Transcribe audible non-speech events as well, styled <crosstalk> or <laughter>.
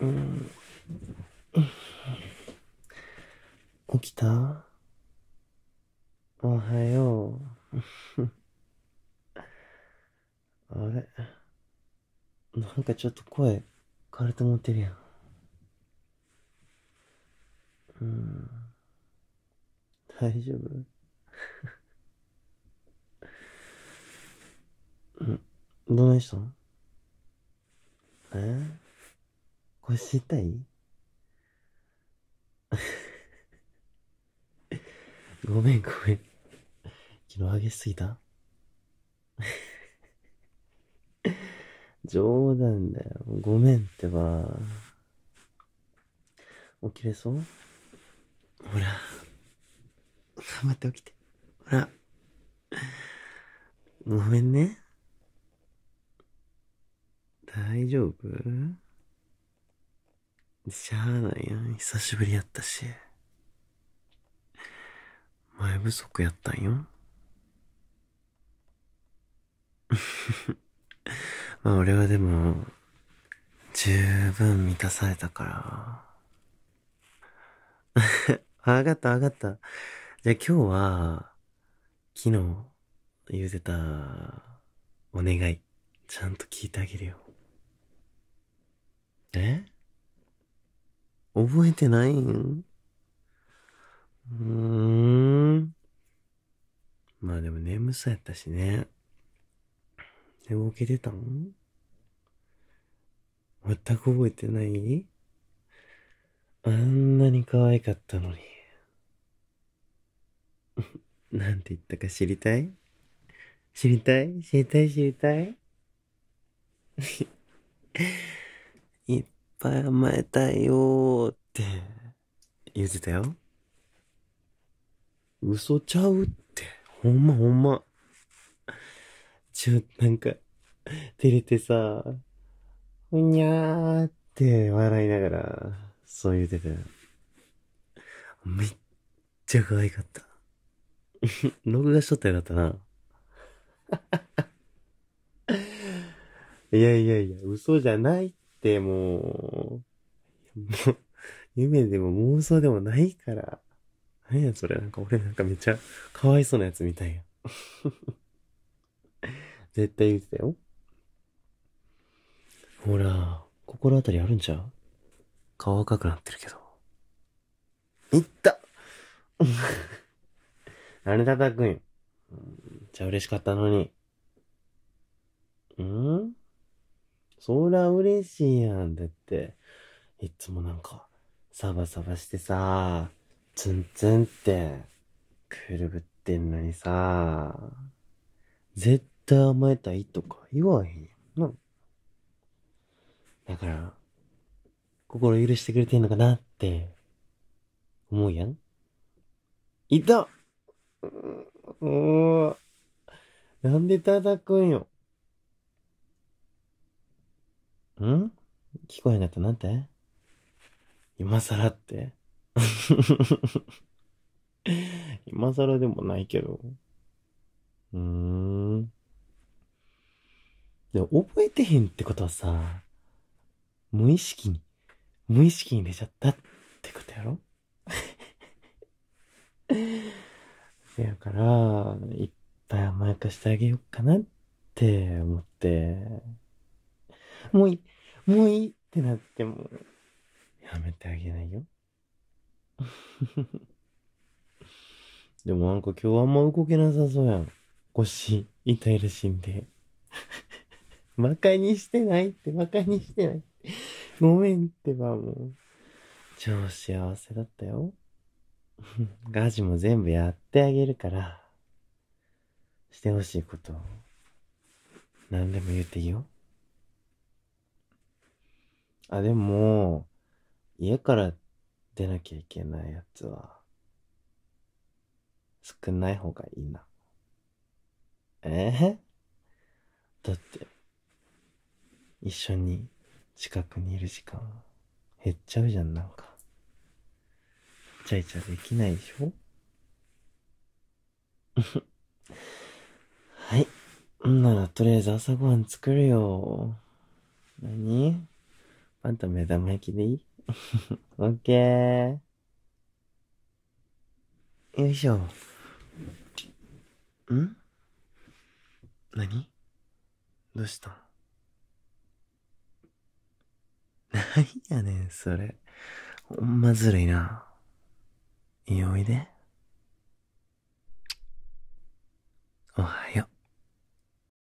うん、起きたおはよう。あれなんかちょっと声枯れて持ってるやん。うん。大丈夫うん。どないしたんえこれたい <laughs> ごめんごめん。昨日上げすぎた <laughs> 冗談だよ。ごめんってば。起きれそうほら。頑張って起きて。ほら。ごめんね。大丈夫しゃあないよ。久しぶりやったし。前不足やったんよ。<laughs> まあ俺はでも、十分満たされたから <laughs> あ。上がった上がった。じゃあ今日は、昨日言うてたお願い、ちゃんと聞いてあげるよ。え覚えてないんうーん。まあでも眠そうやったしね。寝ぼけてたん全く覚えてないあんなに可愛かったのに。<laughs> なんて言ったか知りたい知りたい知りたい知りたいぱい甘えたいよーって言ってたよ。嘘ちゃうって。ほんまほんま。ちょ、なんか、照れてさ、うにゃーって笑いながら、そう言うてたよ。めっちゃ可愛かった。<laughs> 録画しとったよかったな。<laughs> いやいやいや、嘘じゃないっってもう、もう、夢でも妄想でもないから。何やそれ、なんか俺なんかめっちゃかわいそうなやつみたいや。<laughs> 絶対言ってたよ。ほら、心当たりあるんちゃう顔赤くなってるけど。いったあれ叩くんよ。ちゃ嬉しかったのに。うんそりゃ嬉しいやん。だって、いつもなんか、サバサバしてさ、ツンツンって、くるぶってんのにさ、絶対甘えたいとか言わへんやんな。だから、心許してくれてんのかなって、思うやん。いたうん、なんで叩くんよ。ん聞こえんかったなんて今更って <laughs> 今更でもないけど。うーん。でも覚えてへんってことはさ、無意識に、無意識に出ちゃったってことやろ <laughs> せやから、いっぱい甘やかしてあげようかなって思って、<laughs> もういい、もういいってなっても、やめてあげないよ。<laughs> でもなんか今日あんま動けなさそうやん。腰痛いらしいんで。馬鹿にしてないって馬鹿にしてない。ごめんってばもう。超幸せだったよ。ガジも全部やってあげるから。してほしいこと、何でも言っていいよ。あ、でも、家から出なきゃいけないやつは、少ない方がいいな。えー、だって、一緒に近くにいる時間減っちゃうじゃん、なんか。ちゃいちゃできないでしょ <laughs> はい。んなら、とりあえず朝ごはん作るよ。何パンと目玉焼きでいいオッケー。よいしょ。ん何どうしたん何やねん、それ。ほんまずるいな。にいおいで。おはよう。